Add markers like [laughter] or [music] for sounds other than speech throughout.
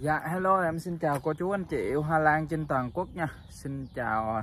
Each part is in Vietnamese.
Dạ hello em xin chào cô chú anh chị yêu Hoa Lan trên toàn quốc nha Xin chào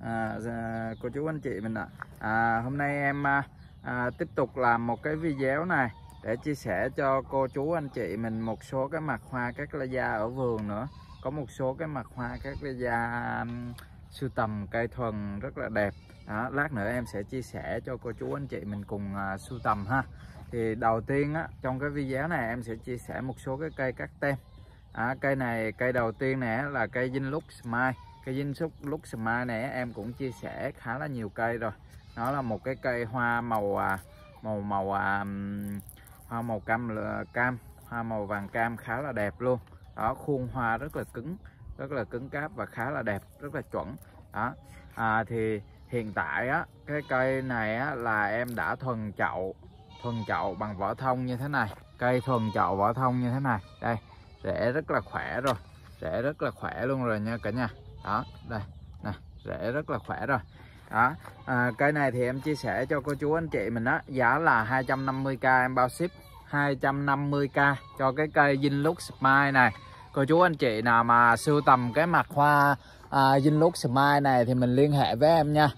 à, dạ, cô chú anh chị mình ạ à. Hôm nay em à, à, tiếp tục làm một cái video này Để chia sẻ cho cô chú anh chị mình một số cái mặt hoa các la da ở vườn nữa Có một số cái mặt hoa các la da um, sưu tầm cây thuần rất là đẹp đó, Lát nữa em sẽ chia sẻ cho cô chú anh chị mình cùng à, sưu tầm ha thì đầu tiên á, trong cái video này em sẽ chia sẻ một số cái cây cắt tem à, cây này cây đầu tiên nè là cây dinh lúc mai cây dinh xúc lúc mai này em cũng chia sẻ khá là nhiều cây rồi nó là một cái cây hoa màu à, màu màu à, hoa màu cam cam hoa màu vàng cam khá là đẹp luôn đó khuôn hoa rất là cứng rất là cứng cáp và khá là đẹp rất là chuẩn đó à, thì hiện tại á cái cây này á, là em đã thuần chậu thuần chậu bằng vỏ thông như thế này cây thuần chậu vỏ thông như thế này đây rễ rất là khỏe rồi rễ rất là khỏe luôn rồi nha cả nhà đó đây này, rễ rất là khỏe rồi đó à, cây này thì em chia sẻ cho cô chú anh chị mình đó giá là 250k em bao ship 250k cho cái cây Zinlux Smile này cô chú anh chị nào mà sưu tầm cái mặt hoa à, Zinlux Smile này thì mình liên hệ với em nha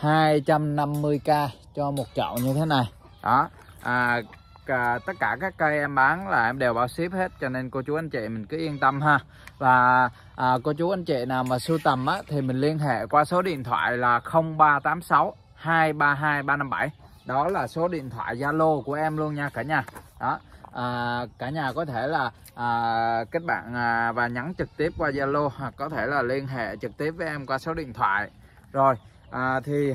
250k cho một chậu như thế này đó à, à, tất cả các cây em bán là em đều bảo ship hết cho nên cô chú anh chị mình cứ yên tâm ha và à, cô chú anh chị nào mà sưu tầm á, thì mình liên hệ qua số điện thoại là 0386 232 357 đó là số điện thoại Zalo của em luôn nha cả nhà đó à, cả nhà có thể là à, kết bạn à, và nhắn trực tiếp qua Zalo hoặc có thể là liên hệ trực tiếp với em qua số điện thoại rồi à, thì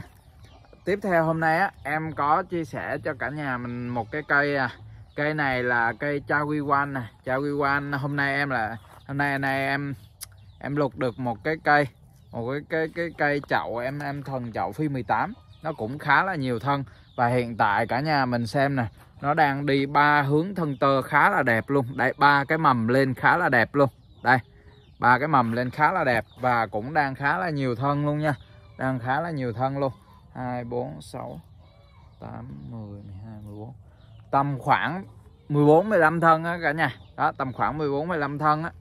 tiếp theo hôm nay á em có chia sẻ cho cả nhà mình một cái cây à. cây này là cây cha quy chawiwan nè chawiwan hôm nay em là hôm nay nay em em lục được một cái cây một cái cái cái cây chậu em em thân chậu phi 18 nó cũng khá là nhiều thân và hiện tại cả nhà mình xem nè nó đang đi ba hướng thân tơ khá là đẹp luôn đây ba cái mầm lên khá là đẹp luôn đây ba cái mầm lên khá là đẹp và cũng đang khá là nhiều thân luôn nha đang khá là nhiều thân luôn 2 4 6 8 10 12 14 tầm khoảng 14 15 thân á cả nhà đó tầm khoảng 14 15 thân á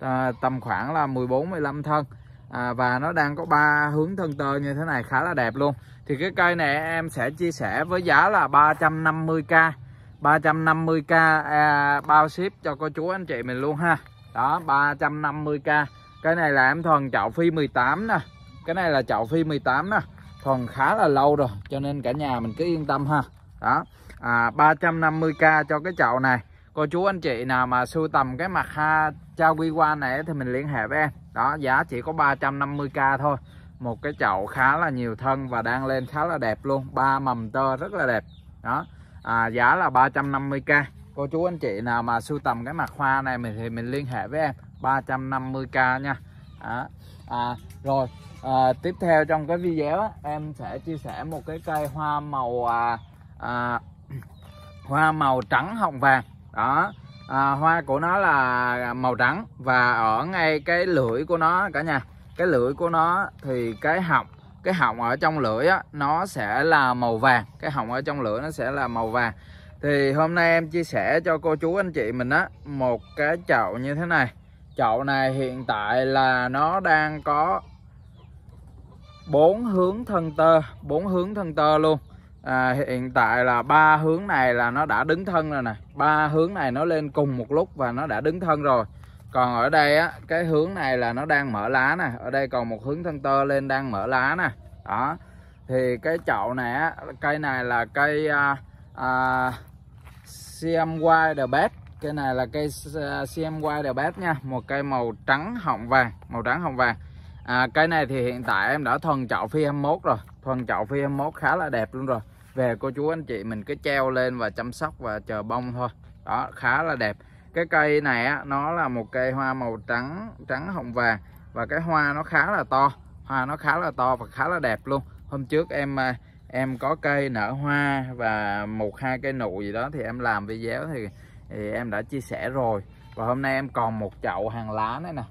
à, tầm khoảng là 14 15 thân à, và nó đang có ba hướng thân tơ như thế này khá là đẹp luôn thì cái cây này em sẽ chia sẻ với giá là 350k 350k à, bao ship cho cô chú anh chị mình luôn ha đó 350k cái này là em thuần chậu phi 18 nè cái này là chậu phi 18 nè phần khá là lâu rồi cho nên cả nhà mình cứ yên tâm ha đó à, 350k cho cái chậu này cô chú anh chị nào mà sưu tầm cái mặt ha trao quy qua này thì mình liên hệ với em đó giá chỉ có 350k thôi một cái chậu khá là nhiều thân và đang lên khá là đẹp luôn ba mầm tơ rất là đẹp đó à, giá là 350k cô chú anh chị nào mà sưu tầm cái mặt hoa này mình thì mình liên hệ với em 350k nha đó, à, rồi à, tiếp theo trong cái video á, em sẽ chia sẻ một cái cây hoa màu à, à, [clears throat] hoa màu trắng hồng vàng đó à, hoa của nó là màu trắng và ở ngay cái lưỡi của nó cả nhà cái lưỡi của nó thì cái họng cái họng ở trong lưỡi á, nó sẽ là màu vàng cái họng ở trong lưỡi nó sẽ là màu vàng thì hôm nay em chia sẻ cho cô chú anh chị mình á một cái chậu như thế này chậu này hiện tại là nó đang có bốn hướng thân tơ bốn hướng thân tơ luôn à, hiện tại là ba hướng này là nó đã đứng thân rồi nè ba hướng này nó lên cùng một lúc và nó đã đứng thân rồi còn ở đây á cái hướng này là nó đang mở lá nè ở đây còn một hướng thân tơ lên đang mở lá nè đó thì cái chậu này á cây này là cây à, à, CMY The Best cây này là cây CMY The Best nha một cây màu trắng họng vàng màu trắng họng vàng à, cái này thì hiện tại em đã thuần chậu phi 21 rồi thuần chậu phi 21 khá là đẹp luôn rồi về cô chú anh chị mình cứ treo lên và chăm sóc và chờ bông thôi đó khá là đẹp cái cây này á, nó là một cây hoa màu trắng trắng hồng vàng và cái hoa nó khá là to hoa nó khá là to và khá là đẹp luôn hôm trước em à, em có cây nở hoa và một hai cây nụ gì đó thì em làm video thì, thì em đã chia sẻ rồi và hôm nay em còn một chậu hàng lá nữa nè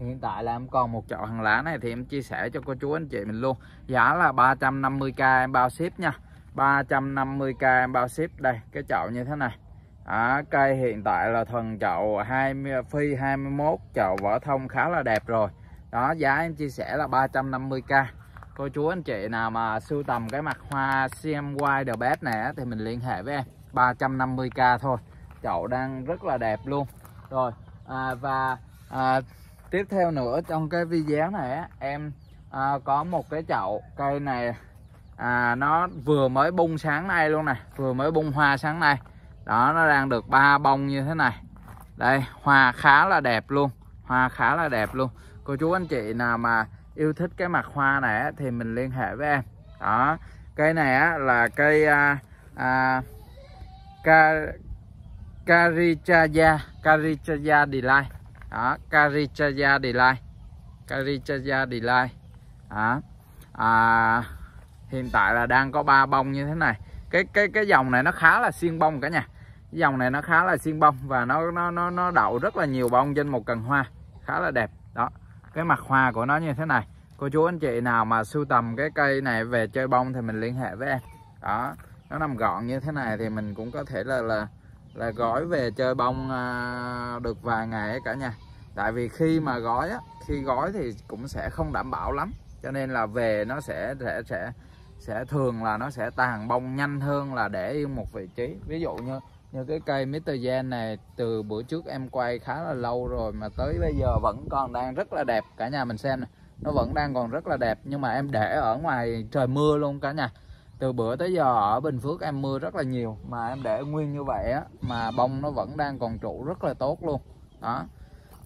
hiện tại là em còn một chậu hàng lá này thì em chia sẻ cho cô chú anh chị mình luôn giá là 350k em bao ship nha 350k em bao ship đây cái chậu như thế này à, cây hiện tại là thần chậu 20 phi 21 chậu vỏ thông khá là đẹp rồi đó giá em chia sẻ là 350k cô chú anh chị nào mà sưu tầm cái mặt hoa CMY The Best này thì mình liên hệ với em 350k thôi chậu đang rất là đẹp luôn rồi à, và à, tiếp theo nữa trong cái video này em à, có một cái chậu cây này à, nó vừa mới bung sáng nay luôn này vừa mới bung hoa sáng nay đó nó đang được ba bông như thế này đây hoa khá là đẹp luôn hoa khá là đẹp luôn cô chú anh chị nào mà yêu thích cái mặt hoa này thì mình liên hệ với em đó cây này á, là cây à, à, Carichaya Carichaya Delight đó Carichaya Delay Carichaya Delay đó. À, hiện tại là đang có ba bông như thế này cái cái cái dòng này nó khá là xiên bông cả nhà cái dòng này nó khá là xiên bông và nó nó nó nó đậu rất là nhiều bông trên một cần hoa khá là đẹp đó cái mặt hoa của nó như thế này cô chú anh chị nào mà sưu tầm cái cây này về chơi bông thì mình liên hệ với em đó nó nằm gọn như thế này thì mình cũng có thể là là là gói về chơi bông à, được vài ngày cả nhà tại vì khi mà gói á khi gói thì cũng sẽ không đảm bảo lắm cho nên là về nó sẽ sẽ sẽ sẽ thường là nó sẽ tàn bông nhanh hơn là để yên một vị trí ví dụ như như cái cây Mr. Gen này từ bữa trước em quay khá là lâu rồi mà tới bây giờ vẫn còn đang rất là đẹp cả nhà mình xem này nó vẫn đang còn rất là đẹp nhưng mà em để ở ngoài trời mưa luôn cả nhà từ bữa tới giờ ở Bình Phước em mưa rất là nhiều mà em để nguyên như vậy á mà bông nó vẫn đang còn trụ rất là tốt luôn đó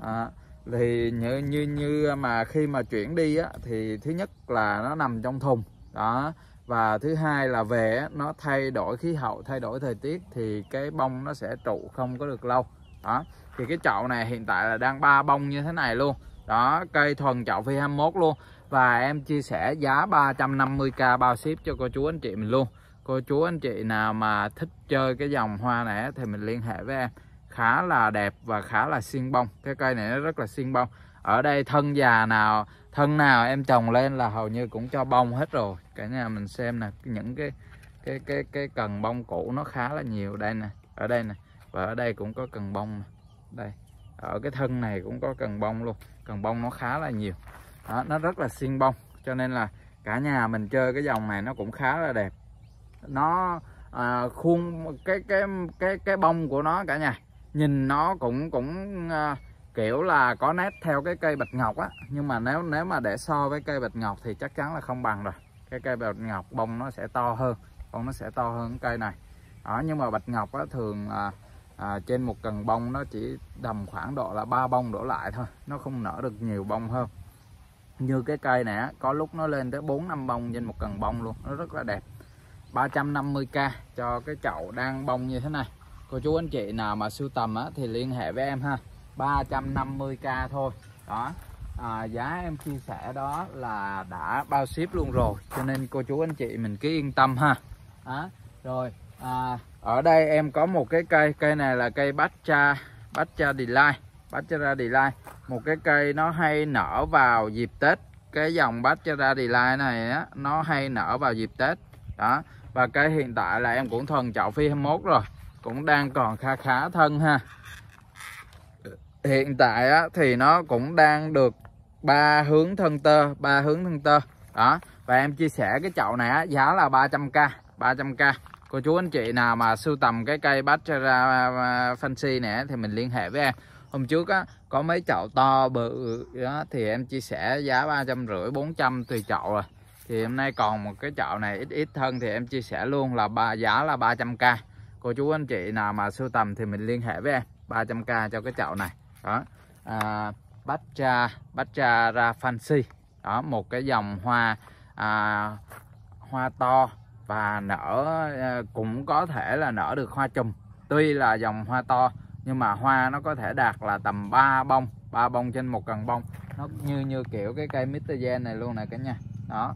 à, thì như như như mà khi mà chuyển đi á thì thứ nhất là nó nằm trong thùng đó và thứ hai là về nó thay đổi khí hậu thay đổi thời tiết thì cái bông nó sẽ trụ không có được lâu đó thì cái chậu này hiện tại là đang ba bông như thế này luôn đó cây thuần chậu phi 21 luôn và em chia sẻ giá 350k bao ship cho cô chú anh chị mình luôn cô chú anh chị nào mà thích chơi cái dòng hoa này thì mình liên hệ với em khá là đẹp và khá là xiên bông cái cây này nó rất là xiên bông ở đây thân già nào thân nào em trồng lên là hầu như cũng cho bông hết rồi cả nhà mình xem nè những cái cái cái cái cần bông cũ nó khá là nhiều đây nè ở đây nè và ở đây cũng có cần bông nè. đây ở cái thân này cũng có cần bông luôn cần bông nó khá là nhiều đó, nó rất là xiên bông cho nên là cả nhà mình chơi cái dòng này nó cũng khá là đẹp nó à, khuôn cái cái cái cái bông của nó cả nhà nhìn nó cũng cũng à, kiểu là có nét theo cái cây bạch ngọc á nhưng mà nếu nếu mà để so với cây bạch ngọc thì chắc chắn là không bằng rồi cái cây bạch ngọc bông nó sẽ to hơn bông nó sẽ to hơn cây này đó nhưng mà bạch ngọc á thường à, à, trên một cần bông nó chỉ đầm khoảng độ là ba bông đổ lại thôi nó không nở được nhiều bông hơn như cái cây này á, có lúc nó lên tới 4 năm bông trên một cần bông luôn nó rất là đẹp 350k cho cái chậu đang bông như thế này cô chú anh chị nào mà sưu tầm á, thì liên hệ với em ha 350k thôi đó à, giá em chia sẻ đó là đã bao ship luôn rồi cho nên cô chú anh chị mình cứ yên tâm ha đó. rồi à, ở đây em có một cái cây cây này là cây bát cha bát cha delay bát cha delay một cái cây nó hay nở vào dịp Tết cái dòng Bachelor Delay này á, nó hay nở vào dịp Tết đó và cái hiện tại là em cũng thuần chậu phi 21 rồi cũng đang còn khá khá thân ha hiện tại á, thì nó cũng đang được ba hướng thân tơ ba hướng thân tơ đó và em chia sẻ cái chậu này á, giá là 300k 300k cô chú anh chị nào mà sưu tầm cái cây Bachelor à, à, Fancy nè thì mình liên hệ với em hôm trước á có mấy chậu to bự đó thì em chia sẻ giá ba trăm rưỡi bốn trăm tùy chậu rồi à. thì hôm nay còn một cái chậu này ít ít hơn thì em chia sẻ luôn là ba giá là 300k cô chú anh chị nào mà sưu tầm thì mình liên hệ với em 300k cho cái chậu này đó à, bách ra bách ra ra fancy đó một cái dòng hoa à, hoa to và nở à, cũng có thể là nở được hoa chùm tuy là dòng hoa to nhưng mà hoa nó có thể đạt là tầm 3 bông ba bông trên một cần bông nó như như kiểu cái cây Mr. Gen này luôn nè cả nhà đó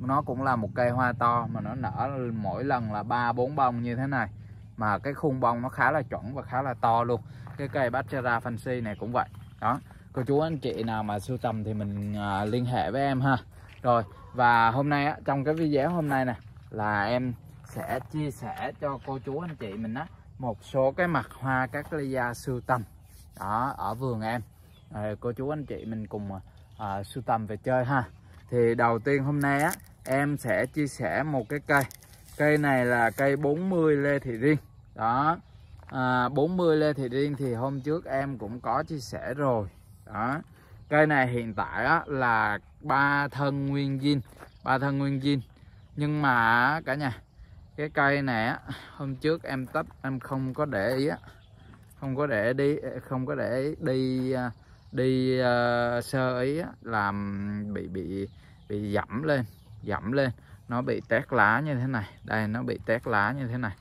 nó cũng là một cây hoa to mà nó nở mỗi lần là ba bốn bông như thế này mà cái khung bông nó khá là chuẩn và khá là to luôn cái cây Bacchera Fancy này cũng vậy đó cô chú anh chị nào mà sưu tầm thì mình à, liên hệ với em ha rồi và hôm nay á, trong cái video hôm nay nè là em sẽ chia sẻ cho cô chú anh chị mình á một số cái mặt hoa các lia sưu tầm đó ở vườn em à, cô chú anh chị mình cùng à, sưu tầm về chơi ha thì đầu tiên hôm nay á em sẽ chia sẻ một cái cây cây này là cây 40 lê thị riêng đó à, ờ, 40 lê thị riêng thì hôm trước em cũng có chia sẻ rồi đó cây này hiện tại á, là ba thân nguyên zin ba thân nguyên zin nhưng mà cả nhà cái cây này á hôm trước em tách em không có để ý á không có để đi không có để đi à, đi uh, sơ ý làm bị bị bị dẫm lên dẫm lên nó bị tét lá như thế này đây nó bị tét lá như thế này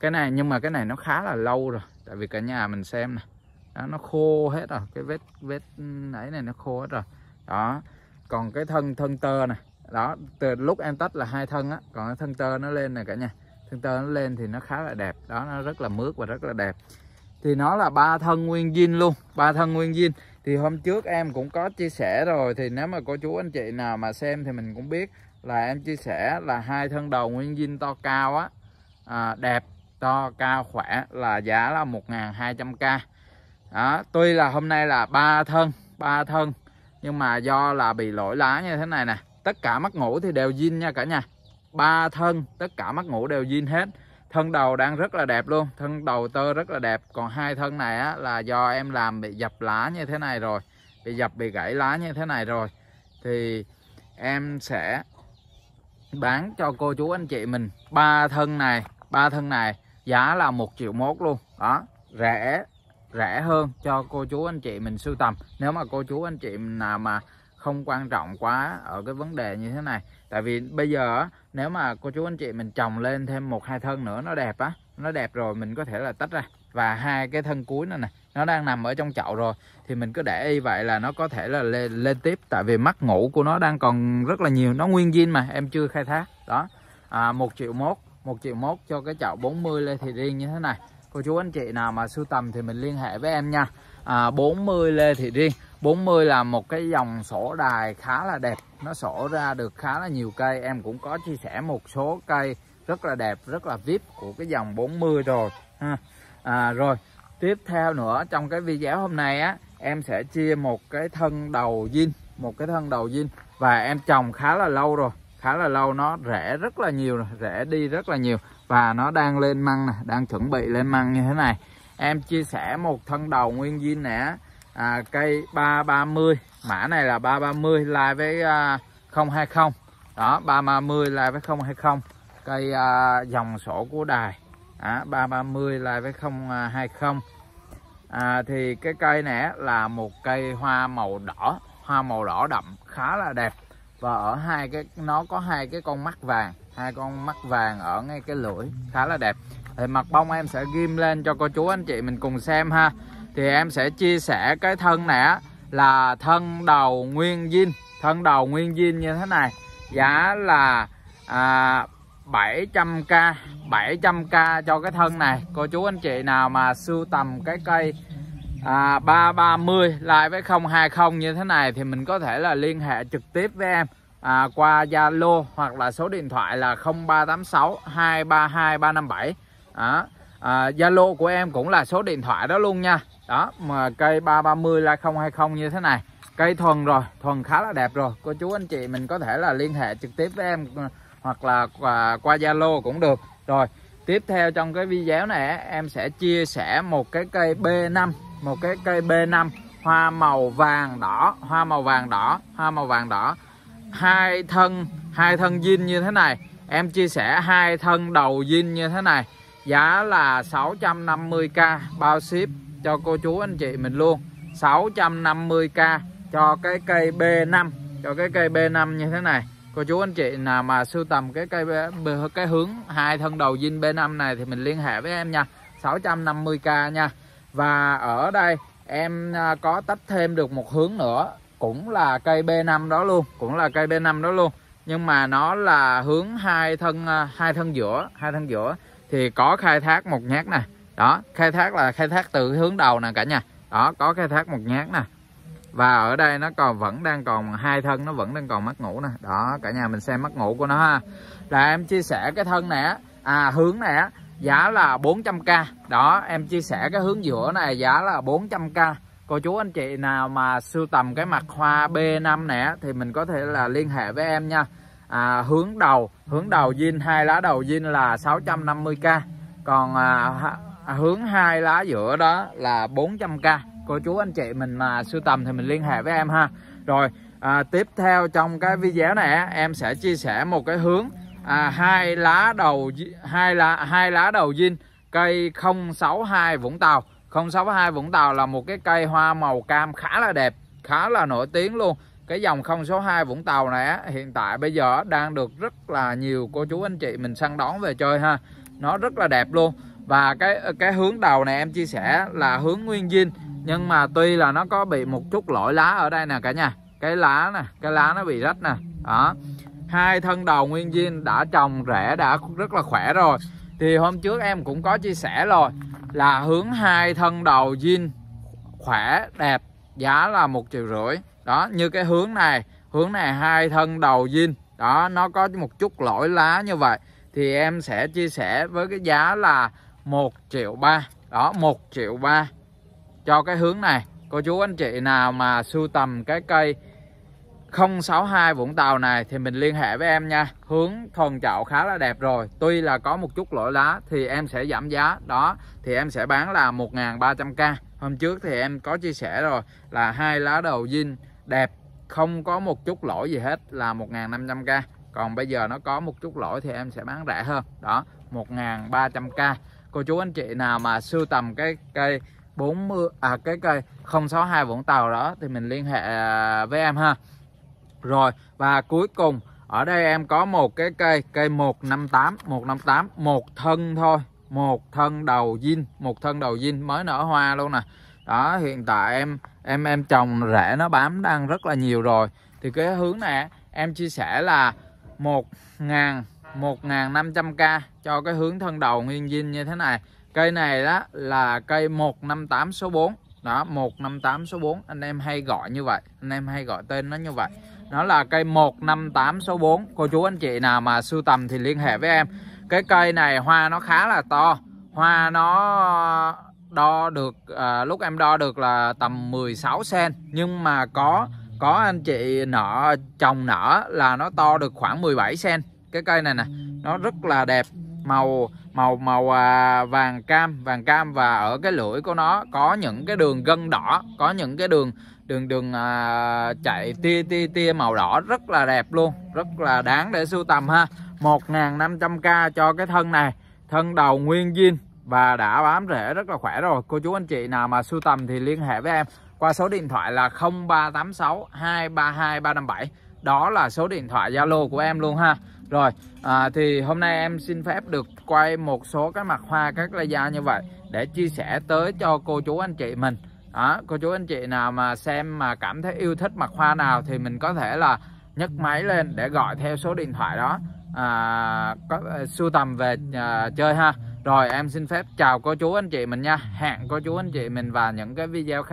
cái này nhưng mà cái này nó khá là lâu rồi tại vì cả nhà mình xem này đó, nó khô hết rồi cái vết vết nãy này nó khô hết rồi đó còn cái thân thân tơ này đó từ lúc em tách là hai thân á còn cái thân tơ nó lên này cả nhà con tơ nó lên thì nó khá là đẹp đó nó rất là mướt và rất là đẹp thì nó là ba thân nguyên zin luôn ba thân nguyên zin thì hôm trước em cũng có chia sẻ rồi thì nếu mà cô chú anh chị nào mà xem thì mình cũng biết là em chia sẻ là hai thân đầu nguyên zin to cao á à, đẹp to cao khỏe là giá là 1.200k đó tuy là hôm nay là ba thân ba thân nhưng mà do là bị lỗi lá như thế này nè tất cả mắt ngủ thì đều zin nha cả nhà ba thân tất cả mắt ngủ đều zin hết thân đầu đang rất là đẹp luôn thân đầu tơ rất là đẹp còn hai thân này á, là do em làm bị dập lá như thế này rồi bị dập bị gãy lá như thế này rồi thì em sẽ bán cho cô chú anh chị mình ba thân này ba thân này giá là một triệu mốt luôn đó rẻ rẻ hơn cho cô chú anh chị mình sưu tầm nếu mà cô chú anh chị nào mà không quan trọng quá ở cái vấn đề như thế này tại vì bây giờ nếu mà cô chú anh chị mình trồng lên thêm một hai thân nữa nó đẹp á nó đẹp rồi mình có thể là tách ra và hai cái thân cuối này nè nó đang nằm ở trong chậu rồi thì mình cứ để y vậy là nó có thể là lên, lên tiếp tại vì mắt ngủ của nó đang còn rất là nhiều nó nguyên zin mà em chưa khai thác đó à, 1 triệu mốt một triệu mốt cho cái chậu 40 lê thị riêng như thế này cô chú anh chị nào mà sưu tầm thì mình liên hệ với em nha à, 40 lê thị riêng 40 là một cái dòng sổ đài khá là đẹp nó sổ ra được khá là nhiều cây em cũng có chia sẻ một số cây rất là đẹp rất là vip của cái dòng 40 rồi à, rồi tiếp theo nữa trong cái video hôm nay á em sẽ chia một cái thân đầu zin một cái thân đầu zin và em trồng khá là lâu rồi khá là lâu nó rẻ rất là nhiều rồi rẻ đi rất là nhiều và nó đang lên măng nè đang chuẩn bị lên măng như thế này em chia sẻ một thân đầu nguyên zin nè à, cây 330 mã này là 330 lai với à, 020 đó 330 lai với 020 cây à, dòng sổ của đài à, 330 lai với 020 à, thì cái cây này là một cây hoa màu đỏ hoa màu đỏ đậm khá là đẹp và ở hai cái nó có hai cái con mắt vàng hai con mắt vàng ở ngay cái lưỡi khá là đẹp thì mặt bông em sẽ ghim lên cho cô chú anh chị mình cùng xem ha thì em sẽ chia sẻ cái thân này á là thân đầu nguyên zin thân đầu nguyên zin như thế này giá là à, 700k 700k cho cái thân này cô chú anh chị nào mà sưu tầm cái cây à, 330 lại với 020 như thế này thì mình có thể là liên hệ trực tiếp với em à, qua Zalo hoặc là số điện thoại là 0386 232 357 Zalo à, à, Zalo của em cũng là số điện thoại đó luôn nha đó mà cây 330 la 020 như thế này cây thuần rồi thuần khá là đẹp rồi cô chú anh chị mình có thể là liên hệ trực tiếp với em hoặc là qua Zalo cũng được rồi tiếp theo trong cái video này em sẽ chia sẻ một cái cây B5 một cái cây B5 hoa màu vàng đỏ hoa màu vàng đỏ hoa màu vàng đỏ hai thân hai thân zin như thế này em chia sẻ hai thân đầu zin như thế này giá là 650k bao ship cho cô chú anh chị mình luôn 650k cho cái cây B5 cho cái cây B5 như thế này cô chú anh chị nào mà sưu tầm cái cây B cái hướng hai thân đầu dinh B5 này thì mình liên hệ với em nha 650k nha và ở đây em à, có tách thêm được một hướng nữa cũng là cây B5 đó luôn cũng là cây B5 đó luôn nhưng mà nó là hướng hai thân à, hai thân giữa hai thân giữa thì có khai thác một nhát này đó khai thác là khai thác từ hướng đầu nè cả nhà đó có khai thác một nhát nè và ở đây nó còn vẫn đang còn hai thân nó vẫn đang còn mắt ngủ nè đó cả nhà mình xem mắt ngủ của nó ha là em chia sẻ cái thân này à hướng này giá là 400k đó em chia sẻ cái hướng giữa này giá là 400k cô chú anh chị nào mà sưu tầm cái mặt hoa B5 nè thì mình có thể là liên hệ với em nha à, hướng đầu hướng đầu zin hai lá đầu zin là 650k còn à, à, hướng hai lá giữa đó là 400k cô chú anh chị mình mà sưu tầm thì mình liên hệ với em ha rồi à, tiếp theo trong cái video này em sẽ chia sẻ một cái hướng à, hai lá đầu hai lá hai lá đầu zin cây 062 Vũng Tàu 062 Vũng Tàu là một cái cây hoa màu cam khá là đẹp khá là nổi tiếng luôn cái dòng 062 Vũng Tàu này hiện tại bây giờ đang được rất là nhiều cô chú anh chị mình săn đón về chơi ha nó rất là đẹp luôn và cái cái hướng đầu này em chia sẻ là hướng nguyên zin nhưng mà tuy là nó có bị một chút lỗi lá ở đây nè cả nhà cái lá nè cái lá nó bị rách nè đó hai thân đầu nguyên zin đã trồng rễ đã rất là khỏe rồi thì hôm trước em cũng có chia sẻ rồi là hướng hai thân đầu zin khỏe đẹp giá là một triệu rưỡi đó như cái hướng này hướng này hai thân đầu zin đó nó có một chút lỗi lá như vậy thì em sẽ chia sẻ với cái giá là 1 triệu 3 đó 1 triệu 3 cho cái hướng này cô chú anh chị nào mà sưu tầm cái cây 062 Vũng Tàu này thì mình liên hệ với em nha hướng thuần chậu khá là đẹp rồi tuy là có một chút lỗi lá thì em sẽ giảm giá đó thì em sẽ bán là 1.300k hôm trước thì em có chia sẻ rồi là hai lá đầu zin đẹp không có một chút lỗi gì hết là 1.500k còn bây giờ nó có một chút lỗi thì em sẽ bán rẻ hơn đó 1.300k cô chú anh chị nào mà sưu tầm cái cây 40 à cái cây 062 Vũng Tàu đó thì mình liên hệ à, với em ha. Rồi và cuối cùng ở đây em có một cái cây cây 158 158 một thân thôi một thân đầu zin một thân đầu zin mới nở hoa luôn nè đó hiện tại em em em trồng rễ nó bám đang rất là nhiều rồi thì cái hướng này em chia sẻ là một ngàn một ngàn năm trăm k cho cái hướng thân đầu nguyên dinh như thế này cây này đó là cây 158 số 4 đó 158 số 4 anh em hay gọi như vậy anh em hay gọi tên nó như vậy nó là cây 158 số 4 cô chú anh chị nào mà sưu tầm thì liên hệ với em cái cây này hoa nó khá là to hoa nó đo được à, lúc em đo được là tầm 16 cm nhưng mà có có anh chị nở trồng nở là nó to được khoảng 17 cm cái cây này nè nó rất là đẹp màu màu màu à, vàng cam vàng cam và ở cái lưỡi của nó có những cái đường gân đỏ có những cái đường đường đường à, chạy tia tia tia màu đỏ rất là đẹp luôn rất là đáng để sưu tầm ha 1.500k cho cái thân này thân đầu nguyên zin và đã bám rễ rất là khỏe rồi cô chú anh chị nào mà sưu tầm thì liên hệ với em qua số điện thoại là 0386 232 357 đó là số điện thoại Zalo của em luôn ha rồi à, thì hôm nay em xin phép được quay một số cái mặt hoa các lai da như vậy để chia sẻ tới cho cô chú anh chị mình đó, cô chú anh chị nào mà xem mà cảm thấy yêu thích mặt hoa nào thì mình có thể là nhấc máy lên để gọi theo số điện thoại đó à, có à, sưu tầm về à, chơi ha rồi em xin phép chào cô chú anh chị mình nha hẹn cô chú anh chị mình vào những cái video khác